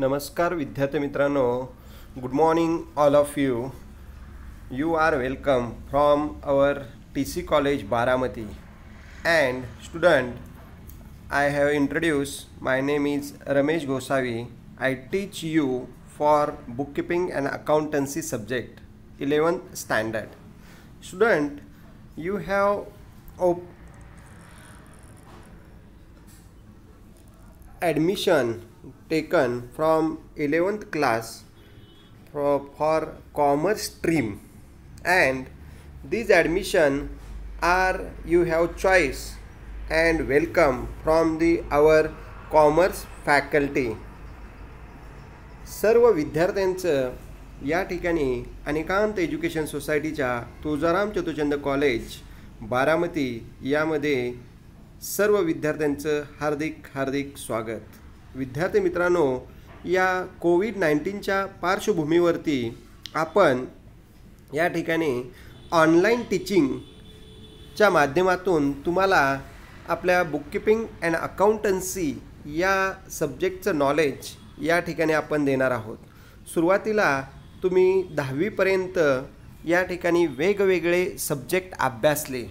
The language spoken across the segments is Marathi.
नमस्कार विद्यार्थी मित्रांनो good morning all of you you are welcome from our T C college Baramati and student I have introduce my name is Ramesh Gosavi I teach you for book keeping and accountancy subject eleventh standard student you have opt admission taken from 11th class for, for commerce stream and these admission are you have choice and welcome from the our commerce faculty सर्व विद्यार्थ्यांचं या ठिकाणी अनेकांत एज्युकेशन सोसायटीच्या तुळजाराम चतुचंद कॉलेज बारामती यामध्ये सर्व विद्यार्थ्यांचं हार्दिक हार्दिक स्वागत विद्यार्थी मित्रांनो या कोविड नाईन्टीनच्या पार्श्वभूमीवरती आपण या ठिकाणी ऑनलाईन टीचिंगच्या माध्यमातून तुम्हाला आपल्या बुककीपिंग अँड अकाउंटन्सी या सब्जेक्टचं नॉलेज या ठिकाणी आपण देणार आहोत सुरुवातीला तुम्ही दहावीपर्यंत या ठिकाणी वेगवेगळे सब्जेक्ट अभ्यासले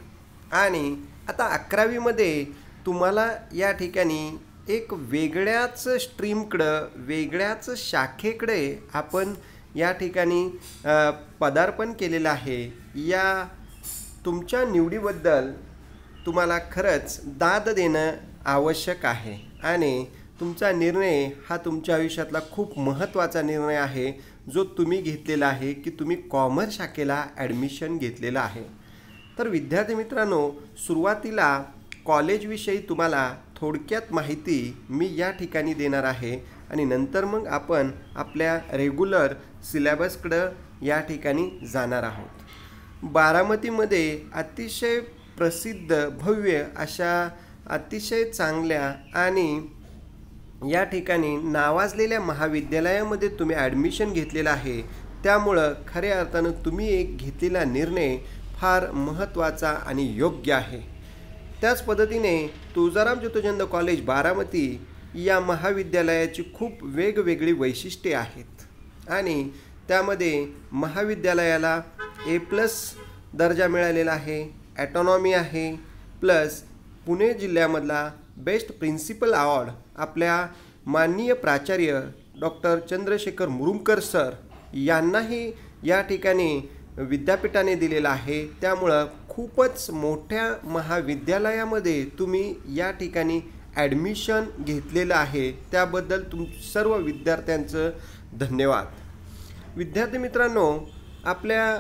आणि आता अकरावीमध्ये तुम्हाला या ठिकाणी एक वेगळ्याच स्ट्रीमकडं वेगळ्याच शाखेकडे आपण या ठिकाणी पदार्पण केलेलं आहे या तुमच्या निवडीबद्दल तुम्हाला खरंच दाद देणं आवश्यक आहे आणि तुमचा निर्णय हा तुमच्या आयुष्यातला खूप महत्त्वाचा निर्णय आहे जो तुम्ही घेतलेला आहे की तुम्ही कॉमर्स शाखेला ॲडमिशन घेतलेलं आहे तर विद्यार्थी मित्रांनो सुरुवातीला कॉलेजविषयी तुम्हाला थोडक्यात माहिती मी या ठिकाणी देणार आहे आणि नंतर मग आपण आपल्या रेग्युलर सिलॅबसकडं या ठिकाणी जाणार आहोत बारामतीमध्ये अतिशय प्रसिद्ध भव्य अशा अतिशय चांगल्या आणि या ठिकाणी नावाजलेल्या महाविद्यालयामध्ये तुम्ही ॲडमिशन घेतलेलं आहे त्यामुळं खऱ्या अर्थानं तुम्ही एक घेतलेला निर्णय फार महत्त्वाचा आणि योग्य आहे त्याच पद्धतीने तुळजाराम ज्योतिचंद कॉलेज बारामती या महाविद्यालयाची खूप वेगवेगळी वैशिष्ट्ये आहेत आणि त्यामध्ये महाविद्यालयाला ए प्लस दर्जा मिळालेला आहे ॲटॉनॉमी आहे प्लस पुणे जिल्ह्यामधला बेस्ट प्रिन्सिपल अवॉर्ड आपल्या माननीय प्राचार्य डॉक्टर चंद्रशेखर मुरुमकर सर यांनाही या ठिकाणी विद्यापीठाने दिलेला आहे त्यामुळं खूपच मोठ्या महाविद्यालयामध्ये तुम्ही या ठिकाणी ॲडमिशन घेतलेलं आहे त्याबद्दल तुम सर्व विद्यार्थ्यांचं धन्यवाद विद्यार्थी मित्रांनो आपल्या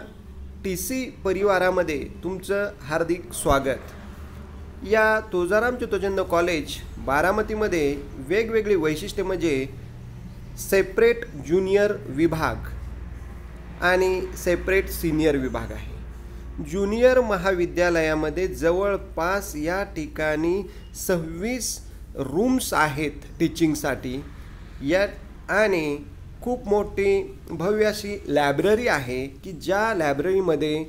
टी सी परिवारामध्ये तुमचं हार्दिक स्वागत या तुळजाराम चित्तोचंद कॉलेज बारामतीमध्ये वेगवेगळी वैशिष्ट्य म्हणजे सेपरेट ज्युनियर विभाग आणि सेपरेट सिनियर विभाग आहे ज्युनियर महाविद्यालयामध्ये जवळपास या ठिकाणी सव्वीस रूम्स आहेत टीचिंगसाठी या आणि खूप मोठी भव्य अशी लायब्ररी आहे की ज्या लायब्ररीमध्ये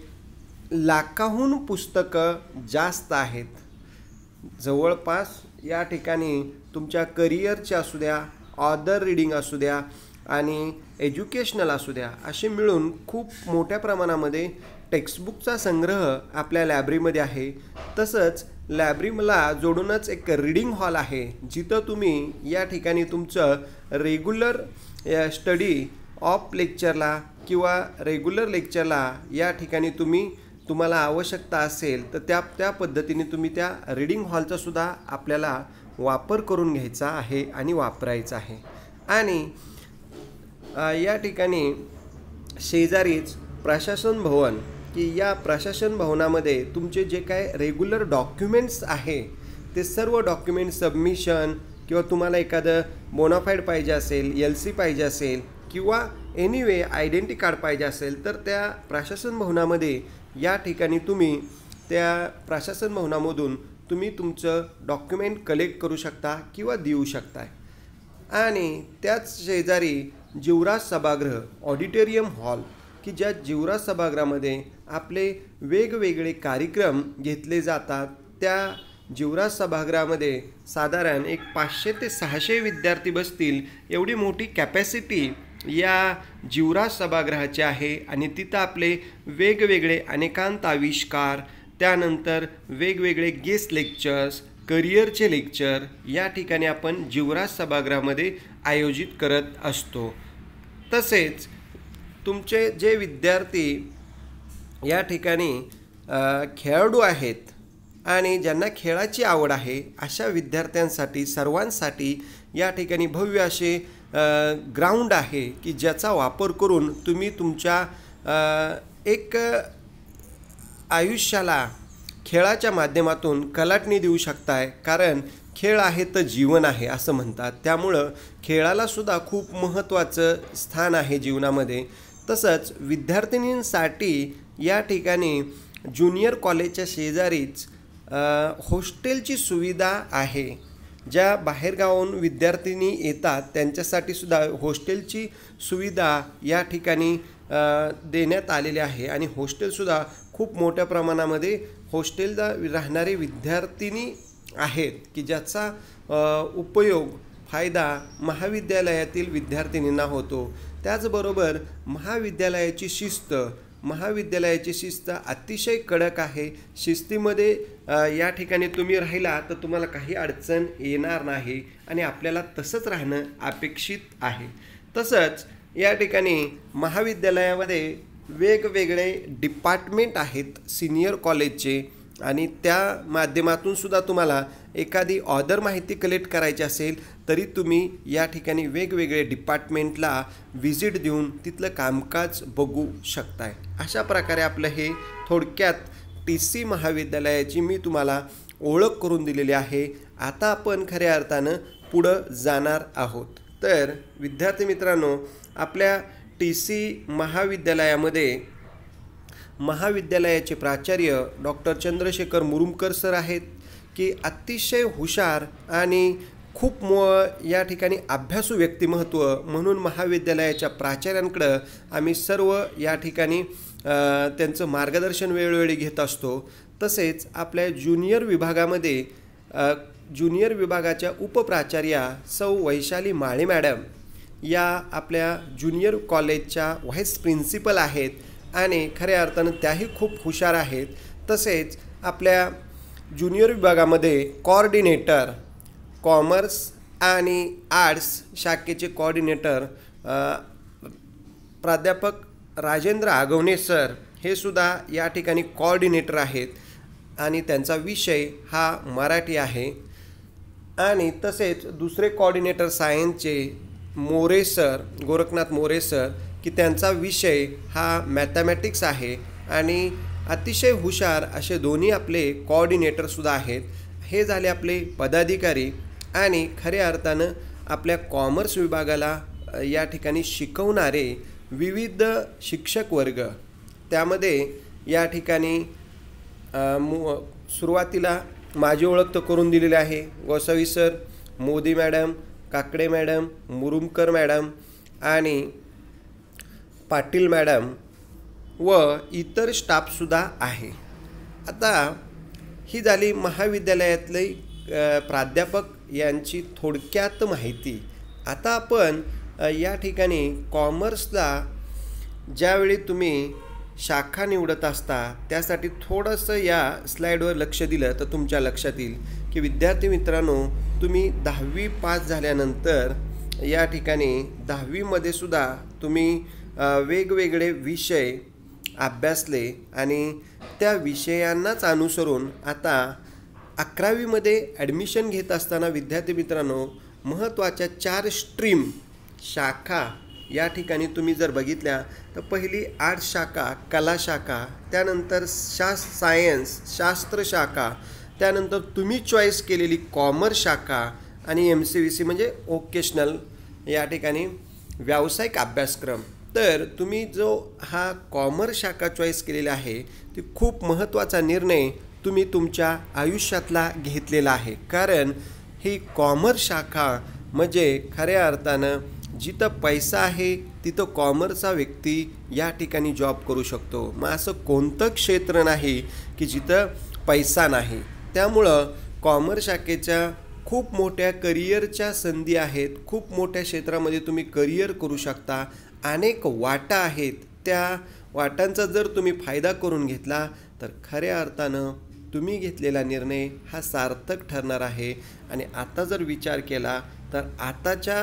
लाखाहून पुस्तकं जास्त आहेत जवळपास या ठिकाणी तुमच्या करिअरच्या असू द्या ऑदर रिडिंग असू द्या आणि एज्युकेशनल असू द्या असे मिळून खूप मोठ्या प्रमाणामध्ये टेक्स्टबुकचा संग्रह आपल्या लायब्ररीमध्ये आहे तसंच लायब्ररीमला जोडूनच एक रीडिंग हॉल आहे जिथं तुम्ही या ठिकाणी तुमचं रेग्युलर स्टडी ऑफ लेक्चरला किंवा रेग्युलर लेक्चरला या ठिकाणी तुम्ही तुम्हाला आवश्यकता असेल तर त्या त्या पद्धतीने तुम्ही त्या रीडिंग हॉलचासुद्धा आपल्याला वापर करून घ्यायचा आहे आणि वापरायचा आहे आणि या ठिकाणी शेजारीच प्रशासन भवन की या प्रशासन भवनामध्ये तुमचे जे काय रेग्युलर डॉक्युमेंट्स आहे ते सर्व डॉक्युमेंट सबमिशन किंवा तुम्हाला एखादं बोनाफाईड पाहिजे असेल एल सी पाहिजे असेल किंवा एनिवे आयडेंटी कार्ड पाहिजे असेल तर त्या प्रशासन भवनामध्ये या ठिकाणी तुम्ही त्या प्रशासन भवनामधून तुम्ही तुमचं डॉक्युमेंट कलेक्ट करू शकता किंवा देऊ शकता आणि त्याच शेजारी जीवराज सभागृह ऑडिटोरियम हॉल की ज्या जीवराज सभागृहामध्ये आपले वेगवेगळे कार्यक्रम घेतले जातात त्या जीवराज सभागृहामध्ये साधारण एक पाचशे ते सहाशे विद्यार्थी बसतील एवढी मोठी कॅपॅसिटी या जीवराज सभागृहाची आहे आणि तिथं आपले वेगवेगळे अनेकांत आविष्कार त्यानंतर वेगवेगळे गेस्ट लेक्चर्स करिअरचे लेक्चर या ठिकाणी आपण जीवराज सभागृहामध्ये आयोजित करत असतो तसेच तुमचे जे विद्यार्थी या ठिकाणी खेळाडू आहेत आणि ज्यांना खेळाची आवड आहे अशा विद्यार्थ्यांसाठी सर्वांसाठी या ठिकाणी भव्य असे ग्राउंड आहे की ज्याचा वापर करून तुम्ही तुमच्या एक आयुष्याला खेळाच्या माध्यमातून कलाटणी देऊ शकताय कारण खेळ आहे तर जीवन आहे असं म्हणतात त्यामुळं खेळालासुद्धा खूप महत्त्वाचं स्थान आहे जीवनामध्ये तसंच विद्यार्थिनींसाठी या ठिकाणी ज्युनियर कॉलेजच्या शेजारीच हॉस्टेलची सुविधा आहे ज्या बाहेरगावाहून विद्यार्थिनी येतात त्यांच्यासाठी सुद्धा हॉस्टेलची सुविधा या ठिकाणी देण्यात आलेली आहे आणि हॉस्टेलसुद्धा खूप मोठ्या प्रमाणामध्ये हॉस्टेलला राहणारे विद्यार्थिनी आहेत की ज्याचा उपयोग फायदा महाविद्यालयातील विद्यार्थिनींना होतो त्याचबरोबर महाविद्यालयाची शिस्त महाविद्यालयाची शिस्त अतिशय कडक आहे शिस्तीमध्ये या ठिकाणी तुम्ही राहिला तर तुम्हाला काही अडचण येणार नाही आणि आपल्याला तसंच राहणं अपेक्षित आहे तसंच या ठिकाणी महाविद्यालयामध्ये वेगवेगळे डिपार्टमेंट आहेत सिनियर कॉलेजचे आणि त्या माध्यमातून सुद्धा तुम्हाला एखादी ऑदर माहिती कलेक्ट करायची असेल तरी तुम्ही या ठिकाणी वेगवेगळे डिपार्टमेंटला व्हिजिट देऊन तिथलं कामकाज बघू शकताय अशा प्रकारे आपलं हे थोडक्यात टी सी महाविद्यालयाची मी तुम्हाला ओळख करून दिलेली आहे आता आपण खऱ्या अर्थानं पुढं जाणार आहोत तर विद्यार्थी मित्रांनो आपल्या टी सी महाविद्यालयामध्ये महाविद्यालयाचे प्राचार्य डॉक्टर चंद्रशेखर मुरुमकर सर आहेत की अतिशय हुशार आणि खूप मो या ठिकाणी अभ्यासू व्यक्तिमत्व म्हणून महाविद्यालयाच्या प्राचार्यांकडं आम्ही सर्व या ठिकाणी त्यांचं मार्गदर्शन वेळोवेळी घेत असतो तसेच आपल्या ज्युनियर विभागामध्ये ज्युनियर विभागाच्या उपप्राचार्या सौ वैशाली माळे मॅडम या आपल्या ज्युनियर कॉलेजच्या व्हाईस प्रिन्सिपल आहेत आणि खऱ्या अर्थानं त्याही खूप हुशार आहेत तसेच आपल्या ज्युनियर विभागामध्ये कॉर्डिनेटर कॉमर्स आणि आर्ट्स शाखेचे कॉर्डिनेटर प्राध्यापक राजेंद्र आगवणे सर हे सुद्धा या ठिकाणी कॉर्डिनेटर आहेत आणि त्यांचा विषय हा मराठी आहे आणि तसेच दुसरे कॉर्डिनेटर सायन्सचे मोरे सर गोरखनाथ मोरे सर की त्यांचा विषय हा मॅथमॅटिक्स आहे आणि अतिशय हुशार असे दोन्ही आपले कॉर्डिनेटरसुद्धा आहेत हे झाले आपले पदाधिकारी आणि खऱ्या अर्थानं आपल्या कॉमर्स विभागाला या ठिकाणी शिकवणारे विविध शिक्षक वर्ग त्यामध्ये या ठिकाणी सुरुवातीला माझी ओळख तर करून दिलेली आहे Gosavi sir Modi madam Kakade madam Murumkar madam आणि पाटील मॅडम व इतर स्टाफसुद्धा आहे आता ही झाली महाविद्यालयातले प्राध्यापक यांची थोडक्यात माहिती आता आपण या ठिकाणी कॉमर्सला ज्यावेळी तुम्ही शाखा निवडत असता त्यासाठी थोडंसं या स्लाईडवर लक्ष दिलं तर तुमच्या लक्षात येईल की विद्यार्थी मित्रांनो तुम्ही दहावी पास झाल्यानंतर या ठिकाणी दहावीमध्ये सुद्धा तुम्ही वेगवेगळे विषय अभ्यासले आणि त्या विषयांनाच अनुसरून आता अकरावीमध्ये ॲडमिशन घेत असताना विद्यार्थी मित्रांनो महत्त्वाच्या चार स्ट्रीम शाखा या ठिकाणी तुम्ही जर बघितल्या तर पहिली आर्ट शाखा कला शाखा त्यानंतर शास सायन्स शास्त्र शाखा त्यानंतर तुम्ही चॉईस केलेली कॉमर्स शाखा आणि एम सी व्ही सी म्हणजे ओकेशनल या ठिकाणी व्यावसायिक अभ्यासक्रम तर तुम्ही जो हा कॉमर्स शाखा चॉईस केलेला आहे ती खूप महत्त्वाचा निर्णय तुम्ही तुमच्या आयुष्यातला घेतलेला आहे कारण ही कॉमर्स शाखा म्हणजे खऱ्या अर्थानं जिथं पैसा आहे तिथं कॉमर्सचा व्यक्ती या ठिकाणी जॉब करू शकतो मग असं कोणतं क्षेत्र नाही की जिथं पैसा नाही त्यामुळं कॉमर्स शाखेच्या खूप मोठ्या करिअरच्या संधी आहेत खूप मोठ्या क्षेत्रामध्ये तुम्ही करिअर करू शकता अनेक वाटा आहेत त्या वाटांचा जर तुम्ही फायदा करून घेतला तर खऱ्या अर्थानं तुम्ही घेतलेला निर्णय हा सार्थक ठरणार आहे आणि आता जर विचार केला तर आताच्या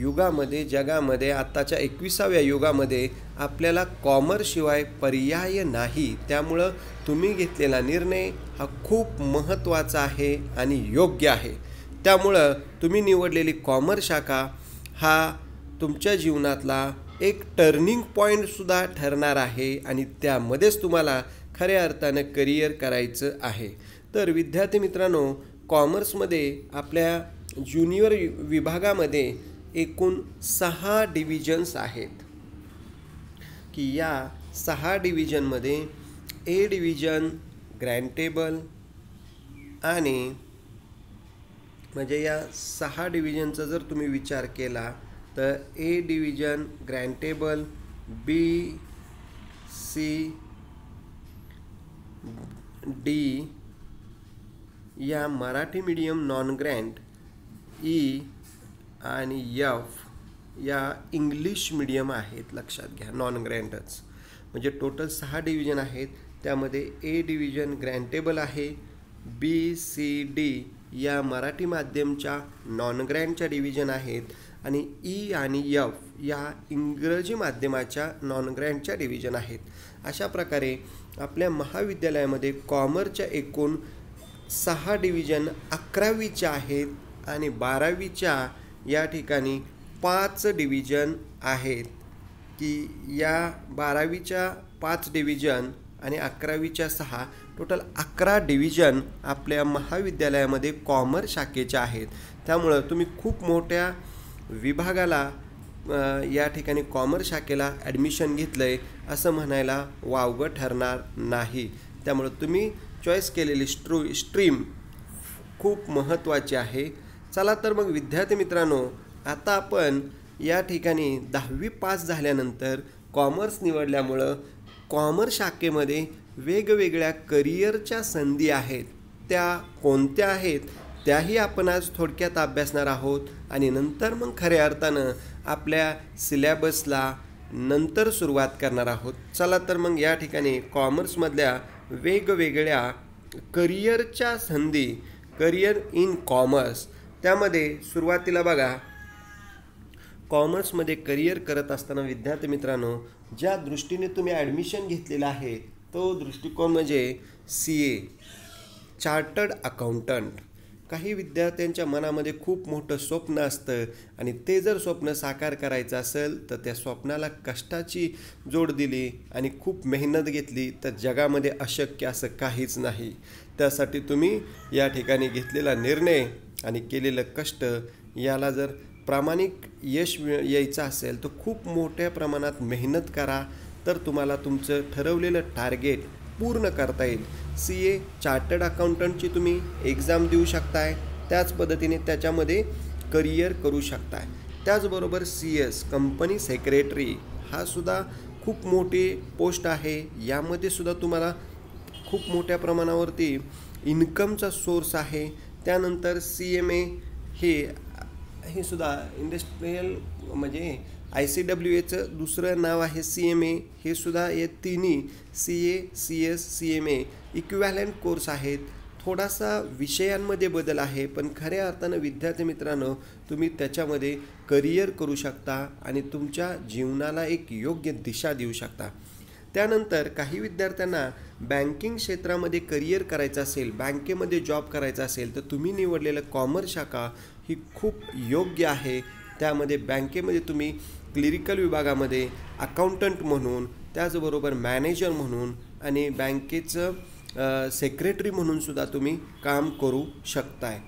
युगामध्ये जगामध्ये आत्ताच्या एकविसाव्या युगामध्ये आपल्याला कॉमर्सशिवाय पर्याय नाही त्यामुळं तुम्ही घेतलेला निर्णय हा खूप महत्त्वाचा आहे आणि योग्य आहे त्यामुळं तुम्ही निवडलेली कॉमर्स शाखा हा तुमच्या जीवनातला एक टर्निंग पॉईंटसुद्धा ठरणार आहे आणि त्यामध्येच तुम्हाला खऱ्या अर्थानं करिअर करायचं आहे तर विद्यार्थी मित्रांनो कॉमर्समध्ये आपल्या ज्युनियर विभागामध्ये एकूण सहा डिव्हिजन्स आहेत की या सहा डिव्हिजनमध्ये ए डिव्हिजन ग्रँटेबल आणि म्हणजे या सहा डिव्हिजनचा जर तुम्ही विचार केला तर A division grantable B C D या Marathi medium non grant E आणि यफ या इंग्लिश मीडियम आहेत लक्षात घ्या नॉन ग्रँडच म्हणजे टोटल सहा डिव्हिजन आहेत त्यामध्ये ए डिव्हिजन ग्रँटेबल आहे बी सी डी या मराठी माध्यमच्या नॉन ग्रँडच्या डिव्हिजन आहेत आणि ई e आणि यफ या इंग्रजी माध्यमाच्या नॉन ग्रँडच्या डिव्हिजन आहेत अशा प्रकारे आपल्या महाविद्यालयामध्ये कॉमर्सच्या एकूण सहा डिव्हिजन अकरावीच्या आहेत आणि बारावीच्या या ठिकाणी पाच डिव्हिजन आहेत की या बारावीच्या पाच डिव्हिजन आणि अकरावीच्या सहा टोटल अकरा डिव्हिजन आपल्या महाविद्यालयामध्ये कॉमर्स शाखेच्या आहेत त्यामुळं तुम्ही खूप मोठ्या विभागाला या ठिकाणी कॉमर्स शाखेला ॲडमिशन घेतलं आहे असं म्हणायला वावगं ठरणार नाही त्यामुळं तुम्ही चॉईस केलेली स्ट्रू स्ट्रीम खूप महत्त्वाची आहे चला तर मग विद्यार्थी मित्रांनो आता आपण या ठिकाणी दहावी पास झाल्यानंतर कॉमर्स निवडल्यामुळं कॉमर्स शाखेमध्ये वेगवेगळ्या करिअरच्या संधी आहेत त्या कोणत्या आहेत त्याही आपण आज थोडक्यात अभ्यासणार आहोत आणि नंतर मग खऱ्या अर्थानं आपल्या सिलेबसला नंतर सुरुवात करणार आहोत चला तर मग या ठिकाणी कॉमर्समधल्या वेगवेगळ्या करिअरच्या संधी करिअर इन कॉमर्स त्यामध्ये सुरुवातीला बघा कॉमर्समध्ये करिअर करत असताना विद्यार्थी मित्रांनो ज्या दृष्टीने तुम्ही ॲडमिशन घेतलेला आहे तो दृष्टिकोन म्हणजे सी ए चार्टर्ड अकाउंटंट काही विद्यार्थ्यांच्या मनामध्ये खूप मोठं स्वप्न असतं आणि ते जर स्वप्न साकार करायचं असेल तर त्या स्वप्नाला कष्टाची जोड दिली आणि खूप मेहनत घेतली तर जगामध्ये अशक्य असं काहीच नाही त्यासाठी तुम्ही या ठिकाणी घेतलेला निर्णय आणि केलेलं कष्ट याला जर प्रामाणिक यश यायचं असेल तर खूप मोठ्या प्रमाणात मेहनत करा तर तुम्हाला तुमचं ठरवलेलं टार्गेट पूर्ण करता येईल सी ए चार्टर्ड अकाउंटंटची तुम्ही एक्झाम देऊ शकताय त्याच पद्धतीने त्याच्यामध्ये करिअर करू शकताय त्याचबरोबर सी एस कंपनी सेक्रेटरी हा सुद्धा खूप मोठी पोस्ट आहे यामध्ये सुद्धा तुम्हाला खूप मोठ्या प्रमाणावरती इन्कमचा सोर्स आहे त्यानंतर सी एम ए हे हे सुद्धा इंडस्ट्रीयल म्हणजे आय सी डब्ल्यू एचं दुसरं नाव आहे सी एम ए हे सुद्धा हे तिन्ही C A C S C M A equivalent course आहेत थोडासा विषयांमध्ये बदल आहे पण खऱ्या अर्थानं विद्यार्थी मित्रांनो तुम्ही त्याच्यामध्ये करिअर करू शकता आणि तुमच्या जीवनाला एक योग्य दिशा देऊ शकता त्यानंतर काही विद्यार्थ्यांना बँकिंग क्षेत्रामध्ये करिअर करायचं असेल बँकेमध्ये जॉब करायचा असेल तर तुम्ही निवडलेलं कॉमर्स शाखा ही खूप योग्य आहे त्यामध्ये बँकेमध्ये तुम्ही क्लिरिकल विभागामध्ये अकाउंटंट म्हणून त्याचबरोबर मॅनेजर म्हणून आणि बँकेचं सेक्रेटरी म्हणूनसुद्धा तुम्ही काम करू शकताय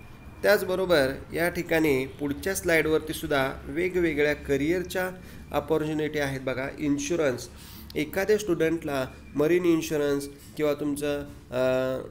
त्याचबरोबर या ठिकाणी पुढच्या स्लाईडवरतीसुद्धा वेगवेगळ्या करिअरच्या अपॉर्च्युनिटी आहेत बघा इन्शुरन्स एखाद्या स्टुडंटला मरीन इन्शुरन्स किंवा तुमचं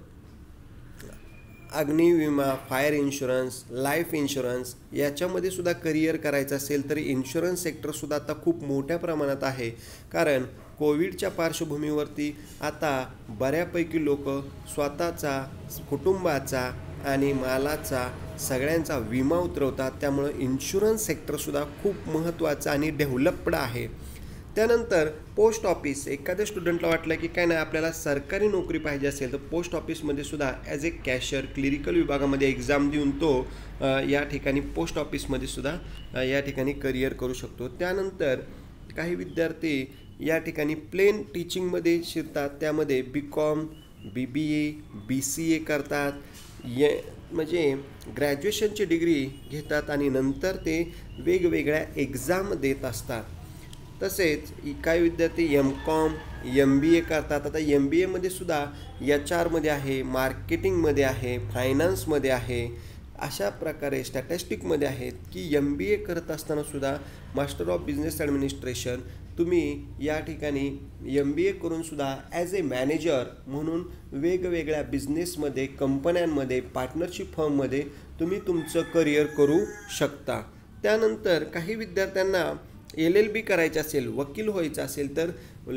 अग्निविमा फायर इन्शुरन्स लाईफ इन्शुरन्स याच्यामध्ये सुद्धा करिअर करायचं असेल तर इन्शुरन्स सेक्टरसुद्धा आता खूप मोठ्या प्रमाणात आहे कारण कोविडच्या पार्श्वभूमीवरती आता बऱ्यापैकी लोक स्वतःचा कुटुंबाचा आणि मालाचा सगळ्यांचा विमा उतरवतात त्यामुळं इन्शुरन्स सेक्टरसुद्धा खूप महत्त्वाचा आणि डेव्हलप्ड आहे त्यानंतर पोस्ट ऑफिस एखाद्या स्टुडंटला वाटलं की काय नाही आपल्याला सरकारी नोकरी पाहिजे असेल तर पोस्ट ऑफिसमध्ये सुद्धा ॲज ए कॅशर क्लिरिकल विभागामध्ये एक्झाम देऊन तो या ठिकाणी पोस्ट ऑफिसमध्ये सुद्धा या ठिकाणी करिअर करू शकतो त्यानंतर काही विद्यार्थी या ठिकाणी प्लेन टीचिंगमध्ये शिरतात त्यामध्ये बी com B B A B C ए करतात ये म्हणजे ग्रॅज्युएशनची डिग्री घेतात आणि नंतर ते वेगवेगळ्या एक्झाम देत असतात तसेच काही विद्यार्थी M com M B A करतात आता एम बी एमध्ये सुद्धा एच आरमध्ये आहे मार्केटिंगमध्ये आहे फायनान्समध्ये आहे अशा प्रकारे स्टॅटिस्टिकमध्ये आहेत की एम बी ए करत सुद्धा मास्टर ऑफ बिझनेस ॲडमिनिस्ट्रेशन तुम्ही या ठिकाणी एम बी ए करूनसुद्धा ॲज ए मॅनेजर म्हणून वेगवेगळ्या बिझनेसमध्ये कंपन्यांमध्ये पार्टनरशिप फॉर्ममध्ये तुम्ही तुमचं करिअर करू शकता त्यानंतर काही विद्यार्थ्यांना एल एल बी करायचे असेल वकील व्हायचं असेल तर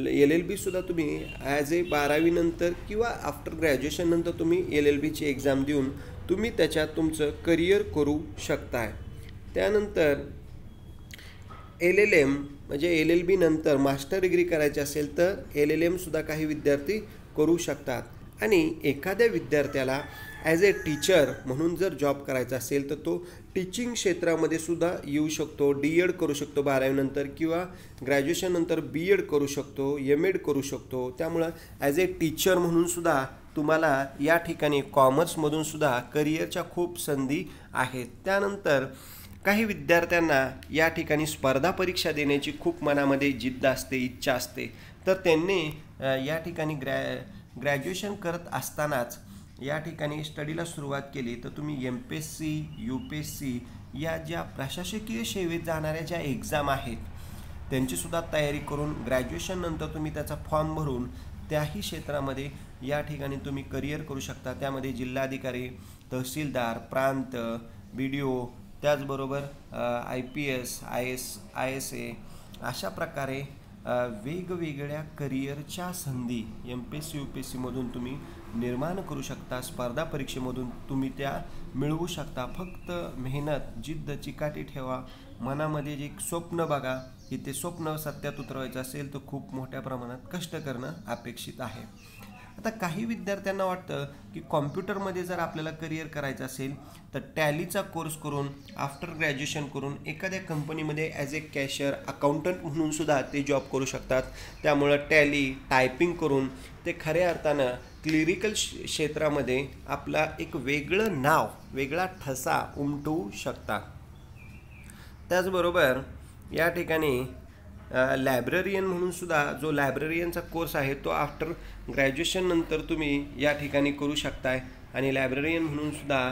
एल एल बीसुद्धा तुम्ही ॲज ए बारावीनंतर किंवा आफ्टर ग्रॅज्युएशननंतर तुम्ही एल एल बीची एक्झाम देऊन तुम्ही त्याच्यात तुमचं करिअर करू शकताय त्यानंतर एल एल एम म्हणजे एल एल बी नंतर मास्टर डिग्री करायची असेल तर एल एल एमसुद्धा काही विद्यार्थी करू शकतात आणि एखाद्या विद्यार्थ्याला ॲज ए टीचर म्हणून जर जॉब करायचा असेल तर तो टीचिंग क्षेत्रामध्ये सुद्धा येऊ शकतो डी एड करू शकतो बारावीनंतर किंवा ग्रॅज्युएशननंतर बी एड करू शकतो एम एड करू शकतो त्यामुळं ॲज ए टीचर म्हणून सुद्धा तुम्हाला या ठिकाणी कॉमर्समधून सुद्धा करिअरच्या खूप संधी आहेत त्यानंतर काही विद्यार्थ्यांना या ठिकाणी स्पर्धा परीक्षा देण्याची खूप मनामध्ये जिद्द असते इच्छा असते तर त्यांनी या ठिकाणी ग्रॅ ग्रॅज्युएशन करत असतानाच या ठिकाणी स्टडीला सुरुवात केली तर तुम्ही M P S C U P S C या ज्या प्रशासकीय सेवेत जाणाऱ्या ज्या एक्झाम आहेत त्यांचीसुद्धा तयारी करून ग्रॅज्युएशन नंतर तुम्ही त्याचा फॉर्म भरून त्याही क्षेत्रामध्ये या ठिकाणी तुम्ही करिअर करू शकता त्यामध्ये जिल्हाधिकारी तहसीलदार प्रांत बी डी ओ त्याचबरोबर I P S I S I S A अशा प्रकारे वेगवेगळ्या करिअरच्या संधी M P S C U P S सीमधून तुम्ही निर्माण करू शकता स्पर्धा परीक्षेमधून तुम्ही त्या मिळवू शकता फक्त मेहनत जिद्द चिकाटी ठेवा मनामध्ये जे स्वप्न बघा की ते स्वप्न सत्यात उतरवायचं असेल तर खूप मोठ्या प्रमाणात कष्ट करणं अपेक्षित आहे आता काही विद्यार्थ्यांना वाटतं की कॉम्प्युटरमध्ये जर आपल्याला करिअर करायचं असेल तर टॅलीचा कोर्स करून आफ्टर ग्रॅज्युएशन करून एखाद्या कंपनीमध्ये ॲज ए कॅशियर अकाउंटंट म्हणून सुद्धा ते जॉब करू शकतात त्यामुळं टॅली टायपिंग करून ते खऱ्या अर्थानं क्लिरिकल क्षेत्रामध्ये आपला एक वेगळं नाव वेगळा ठसा उमटवू शकतात त्याचबरोबर या ठिकाणी लायब्ररियन म्हणूनसुद्धा जो लायब्ररियनचा कोर्स आहे तो आफ्टर ग्रॅज्युएशननंतर तुम्ही या ठिकाणी करू शकताय आणि लायब्ररियन म्हणूनसुद्धा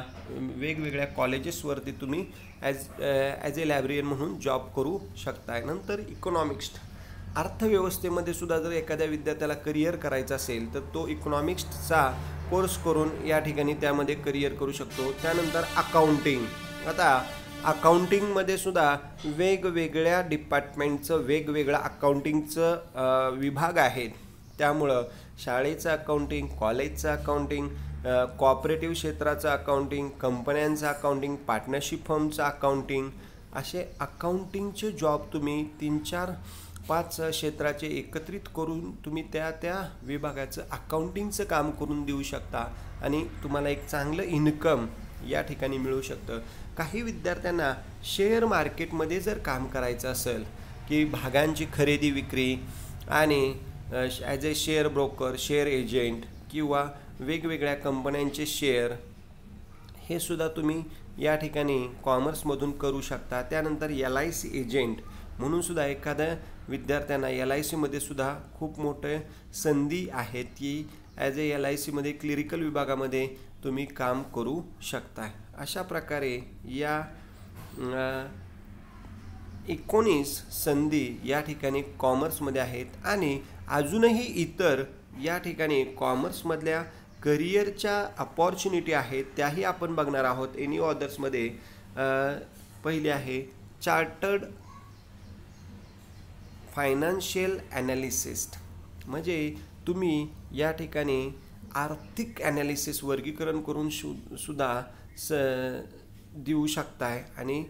वेगवेगळ्या कॉलेजेसवरती तुम्ही ॲज ॲज ए लायब्ररियन म्हणून जॉब करू शकताय नंतर इकॉनॉमिक्स्ट अर्थव्यवस्थेमध्ये सुद्धा जर एखाद्या विद्यार्थ्याला करिअर करायचा असेल तर तो इकॉनॉमिक्सचा कोर्स करून या ठिकाणी त्यामध्ये करिअर करू शकतो त्यानंतर अकाउंटिंग आता अकाउंटिंगमध्ये सुद्धा वेगवेगळ्या डिपार्टमेंटचं वेगवेगळं अकाउंटिंगचं विभाग आहेत त्यामुळं शाळेचं अकाउंटिंग कॉलेजचं अकाउंटिंग कॉपरेटिव्ह क्षेत्राचं अकाउंटिंग कंपन्यांचं अकाउंटिंग पार्टनरशिप फर्मचं अकाउंटिंग असे अकाउंटिंगचे जॉब तुम्ही तीन चार पाच क्षेत्राचे एकत्रित करून तुम्ही त्या त्या विभागाचं अकाउंटिंगचं काम करून देऊ शकता आणि तुम्हाला एक चांगलं इन्कम या ठिकाणी मिळू शकतं काही विद्यार्थ्यांना शेअर मार्केटमध्ये जर काम करायचं असेल की भागांची खरेदी विक्री आणि as a share broker share agent किंवा वेगवेगळ्या कंपन्यांचे शेअर हे सुद्धा तुम्ही या ठिकाणी कॉमर्समधून करू शकता त्यानंतर एल आय सी एजंट म्हणूनसुद्धा एखाद्या विद्यार्थ्यांना एल आय सीमध्ये सुद्धा खूप मोठे संधी आहेत की ॲज ए एल आय सीमध्ये क्लिरिकल विभागामध्ये तुम्ही काम करू शकता अशा प्रकारे या एकोणीस संधी या ठिकाणी कॉमर्समध्ये आहेत आणि अजूनही इतर या ठिकाणी कॉमर्समधल्या करिअरच्या अपॉर्च्युनिटी आहेत त्याही आपण बघणार आहोत एनी ऑदर्समध्ये पहिले आहे चार्टर्ड फायनान्शियल ॲनालिसिस्ट म्हणजे तुम्ही या ठिकाणी आर्थिक ॲनालिसिस वर्गीकरण करून शु सुद्धा स देऊ शकताय आणि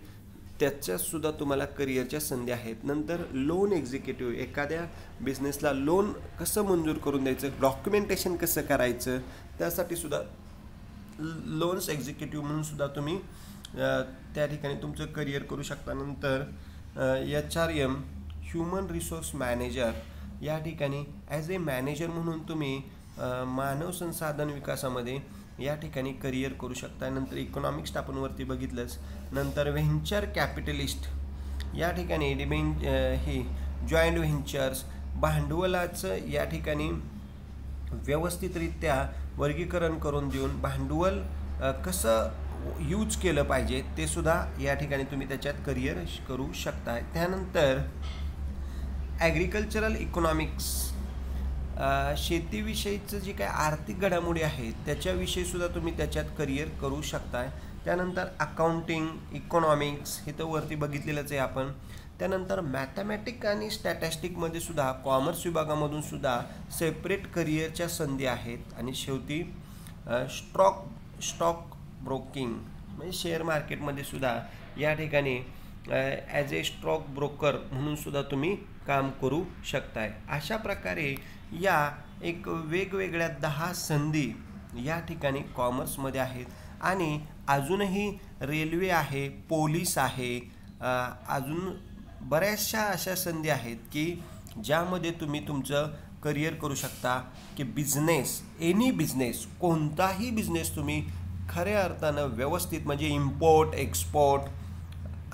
त्याच्यातसुद्धा तुम्हाला करिअरच्या संधी आहेत नंतर लोन एक्झिक्युटिव्ह एखाद्या बिझनेसला लोन कसं मंजूर करून द्यायचं डॉक्युमेंटेशन कसं करायचं त्यासाठी सुद्धा लोन्स एक्झिक्युटिव्ह म्हणून सुद्धा तुम्ही त्या ठिकाणी तुमचं करिअर करू शकता नंतर H R M human resource manager या ठिकाणी ॲज ए मॅनेजर म्हणून तुम्ही मानव संसाधन विकासामध्ये या ठिकाणी करिअर करू शकता नंतर इकॉनॉमिक्स आपण वरती बघितलंच नंतर व्हेंचर कॅपिटलिस्ट या ठिकाणी डिबेन हे जॉईंट व्हेंचर्स भांडवलाचं या ठिकाणी व्यवस्थितरित्या वर्गीकरण करून देऊन भांडवल कसं यूज केलं पाहिजे ते सुद्धा या ठिकाणी तुम्ही त्याच्यात करिअर करू शकता त्यानंतर ॲग्रिकल्चरल इकॉनॉमिक्स शेतीविषयीचं जे काही आर्थिक घडामोडी आहेत त्याच्याविषयीसुद्धा तुम्ही त्याच्यात करिअर करू शकताय त्यानंतर अकाउंटिंग इकॉनॉमिक्स हे तर वरती बघितलेलंच आहे आपण त्यानंतर मॅथमॅटिक आणि स्टॅटॅस्टिकमध्ये सुद्धा कॉमर्स विभागामधून सुद्धा सेपरेट करिअरच्या संधी आहेत आणि शेवटी स्टॉक स्टॉक ब्रोकिंग म्हणजे शेअर मार्केटमध्ये सुद्धा या ठिकाणी ॲज ए स्टॉक ब्रोकर म्हणून सुद्धा तुम्ही काम करू शकताय अशा प्रकारे या एक वेगवेगळ्या दहा संधी या ठिकाणी कॉमर्समध्ये आहेत आणि अजूनही रेल्वे आहे पोलीस आहे अजून बऱ्याचशा अशा संधी आहेत की ज्यामध्ये तुम्ही तुमचं करिअर करू शकता की बिझनेस एनी बिझनेस कोणताही बिझनेस तुम्ही खऱ्या अर्थानं व्यवस्थित म्हणजे इम्पोर्ट एक्सपोर्ट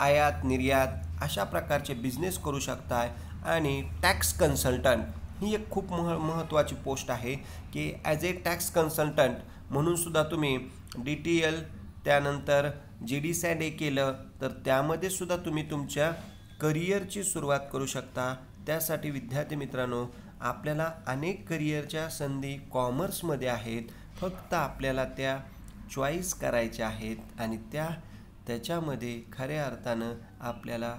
आयात निर्यात अशा प्रकारचे बिझनेस करू शकताय आणि टॅक्स कन्सल्टंट ही एक खूप मह महत्त्वाची पोस्ट आहे की ॲज ए टॅक्स कन्सल्टंट म्हणूनसुद्धा तुम्ही डी टी एल त्यानंतर जी डी सॅड ए केलं तर त्यामध्ये सुद्धा तुम्ही तुमच्या करिअरची सुरुवात करू शकता त्यासाठी विद्यार्थी मित्रांनो आपल्याला अनेक करिअरच्या संधी कॉमर्समध्ये आहेत फक्त आपल्याला त्या चॉईस करायच्या आहेत आणि त्या त्याच्यामध्ये खऱ्या अर्थानं आपल्याला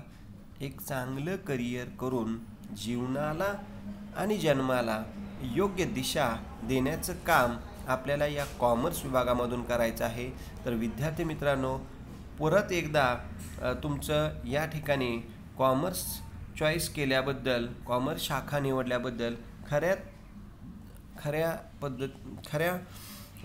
एक चांगलं करिअर करून जीवनाला आणि जन्माला योग्य दिशा देण्याचं काम आपल्याला या कॉमर्स विभागामधून करायचं आहे तर विद्यार्थी मित्रांनो परत एकदा तुमचं या ठिकाणी कॉमर्स चॉईस केल्याबद्दल कॉमर्स शाखा निवडल्याबद्दल खऱ्या खऱ्या पद्धत खऱ्या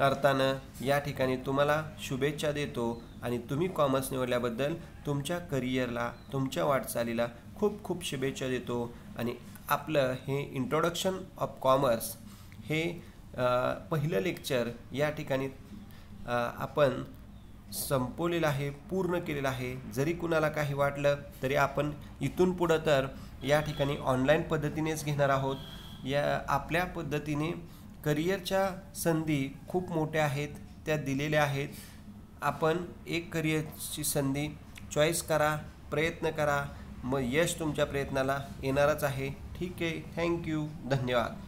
अर्थानं या ठिकाणी तुम्हाला शुभेच्छा देतो आणि तुम्ही कॉमर्स निवडल्याबद्दल तुमच्या करिअरला तुमच्या वाटचालीला खूप खूप शुभेच्छा देतो आणि आपलं हे इंट्रोडक्शन ऑफ कॉमर्स हे पहिलं लेक्चर या ठिकाणी आपण संपवलेलं आहे पूर्ण केलेलं आहे जरी कुणाला काही वाटलं तरी आपण इथून पुढं तर या ठिकाणी ऑनलाईन पद्धतीनेच घेणार आहोत या आपल्या पद्धतीने करिअरच्या संधी खूप मोठ्या आहेत त्या दिलेल्या आहेत आपण एक करिअरची संधी चॉईस करा प्रयत्न करा मग यश तुमच्या प्रयत्नाला येणारच आहे ठीक आहे थँक्यू धन्यवाद